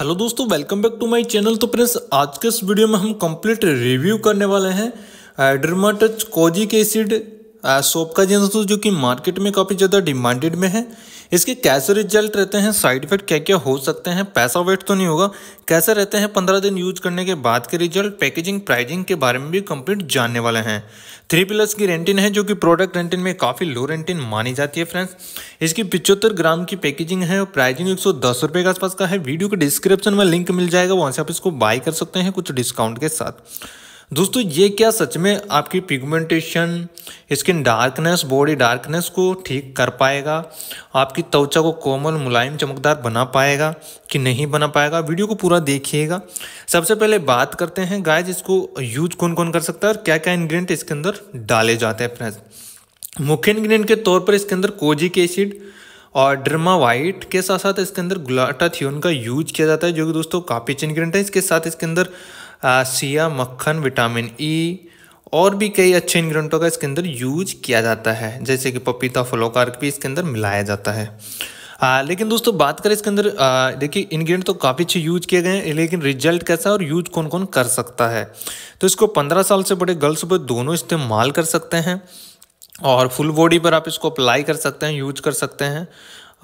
hello दोस्तों welcome back to my channel तो Prince आज के इस वीडियो में हम कंप्लीट रिव्यू करने वाले हैं टच कोजिक एसिड सोप का जींस दोस्तों जो कि मार्केट में काफ़ी ज़्यादा डिमांडेड में है इसके कैसे रिजल्ट रहते हैं साइड इफेक्ट क्या क्या हो सकते हैं पैसा वेट तो नहीं होगा कैसे रहते हैं पंद्रह दिन यूज करने के बाद के रिजल्ट पैकेजिंग प्राइजिंग के बारे में भी कंप्लीट जानने वाले हैं थ्री प्लस की रेंटिन है जो कि प्रोडक्ट रेंटिन में काफ़ी लो रेंटिन मानी जाती है फ्रेंड्स इसकी पिचहत्तर ग्राम की पैकेजिंग है और प्राइजिंग एक सौ के आसपास का है वीडियो के डिस्क्रिप्शन में लिंक मिल जाएगा वहाँ से आप इसको बाय कर सकते हैं कुछ डिस्काउंट के साथ दोस्तों ये क्या सच में आपकी pigmentation skin darkness body darkness को ठीक कर पाएगा आपकी त्वचा को कोमल मुलायम चमकदार बना पाएगा कि नहीं बना पाएगा वीडियो को पूरा देखिएगा सबसे पहले बात करते हैं गाय इसको यूज कौन कौन कर सकता है और क्या क्या इन्ग्रीडियंट इसके अंदर डाले जाते हैं फ्रेंड्स मुख्य इन्ग्रीडियंट के तौर पर इसके अंदर कोजिक एसिड और ड्रमा वाइट के साथ साथ इसके अंदर ग्लाटाथियोन का यूज किया जाता है जो कि दोस्तों काफ़ी अच्छे है इसके साथ इसके अंदर सिया मक्खन विटामिन ई e और भी कई अच्छे इन्ग्रीडियंटों का इसके अंदर यूज किया जाता है जैसे कि पपीता फलोकार भी इसके अंदर मिलाया जाता है आ, लेकिन दोस्तों बात करें इसके अंदर देखिए इन्ग्रीडियंट तो काफ़ी अच्छे यूज किए गए हैं लेकिन रिजल्ट कैसा है और यूज कौन कौन कर सकता है तो इसको पंद्रह साल से बड़े गर्ल्स पर दोनों इस्तेमाल कर सकते हैं और फुल बॉडी पर आप इसको अप्लाई कर सकते हैं यूज कर सकते हैं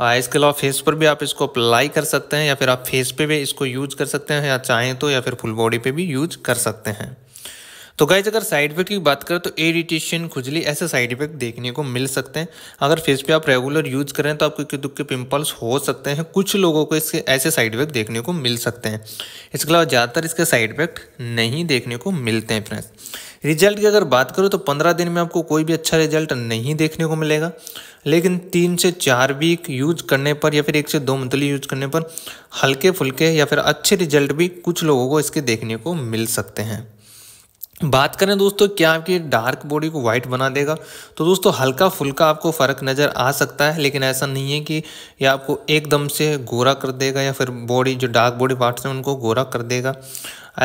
इसके अलावा फेस पर भी आप इसको अप्लाई कर सकते हैं या फिर आप फेस पे भी इसको यूज कर सकते हैं या चाहें तो या फिर फुल बॉडी पे भी यूज कर सकते हैं तो गाइज अगर साइड इफेक्ट की बात करें तो इरिटेशन खुजली ऐसे साइड इफेक्ट देखने को मिल सकते हैं अगर फेस पे आप रेगुलर यूज करें तो आपको दुख के पिंपल्स हो सकते हैं कुछ लोगों को इसके ऐसे साइड इफेक्ट देखने को मिल सकते हैं इसके अलावा ज़्यादातर इसके साइड इफेक्ट नहीं देखने को मिलते हैं फ्रेंड्स रिजल्ट की अगर बात करो तो पंद्रह दिन में आपको कोई भी अच्छा रिजल्ट नहीं देखने को मिलेगा लेकिन तीन से चार वीक यूज करने पर या फिर एक से दो मंथली यूज करने पर हल्के फुल्के या फिर अच्छे रिजल्ट भी कुछ लोगों को इसके देखने को मिल सकते हैं बात करें दोस्तों क्या आपकी डार्क बॉडी को वाइट बना देगा तो दोस्तों हल्का फुल्का आपको फ़र्क नज़र आ सकता है लेकिन ऐसा नहीं है कि यह आपको एकदम से गोरा कर देगा या फिर बॉडी जो डार्क बॉडी पार्ट्स हैं उनको गोरा कर देगा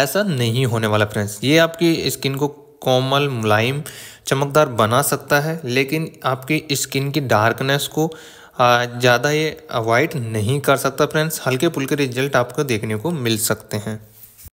ऐसा नहीं होने वाला फ्रेंड्स ये आपकी स्किन को कोमल मुलायम चमकदार बना सकता है लेकिन आपकी स्किन की डार्कनेस को ज़्यादा ये अवॉइड नहीं कर सकता फ्रेंड्स हल्के पुल्के रिजल्ट आपको देखने को मिल सकते हैं